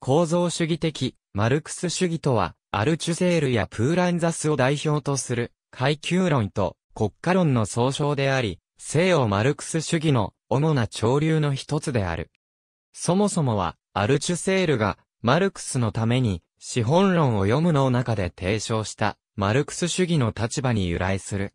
構造主義的、マルクス主義とは、アルチュセールやプーランザスを代表とする、階級論と国家論の総称であり、西洋マルクス主義の主な潮流の一つである。そもそもは、アルチュセールが、マルクスのために、資本論を読むの中で提唱した、マルクス主義の立場に由来する。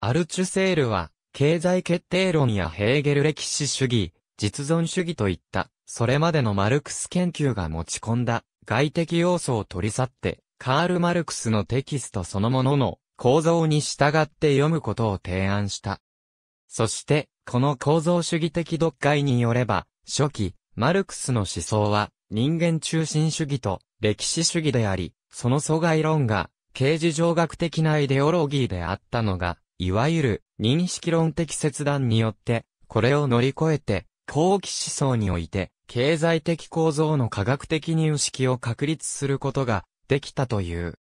アルチュセールは、経済決定論やヘーゲル歴史主義、実存主義といった、それまでのマルクス研究が持ち込んだ外的要素を取り去って、カール・マルクスのテキストそのものの構造に従って読むことを提案した。そして、この構造主義的読解によれば、初期、マルクスの思想は人間中心主義と歴史主義であり、その阻害論が刑事上学的なイデオロギーであったのが、いわゆる認識論的切断によって、これを乗り越えて好奇思想において、経済的構造の科学的認識を確立することができたという。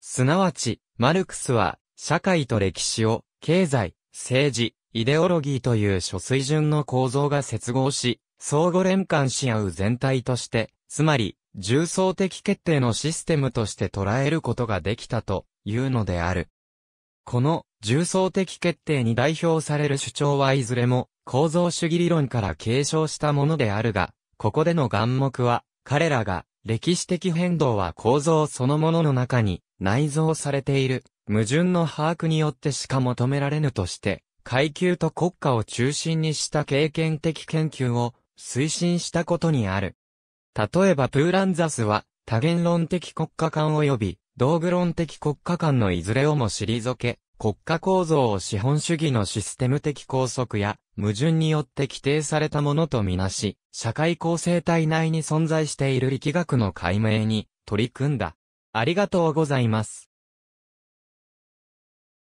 すなわち、マルクスは、社会と歴史を、経済、政治、イデオロギーという諸水準の構造が接合し、相互連関し合う全体として、つまり、重層的決定のシステムとして捉えることができたというのである。この重層的決定に代表される主張はいずれも構造主義理論から継承したものであるが、ここでの眼目は、彼らが歴史的変動は構造そのものの中に内蔵されている矛盾の把握によってしか求められぬとして、階級と国家を中心にした経験的研究を推進したことにある。例えばプーランザスは多元論的国家間及び道具論的国家間のいずれをも退け、国家構造を資本主義のシステム的拘束や矛盾によって規定されたものとみなし、社会構成体内に存在している力学の解明に取り組んだ。ありがとうございます。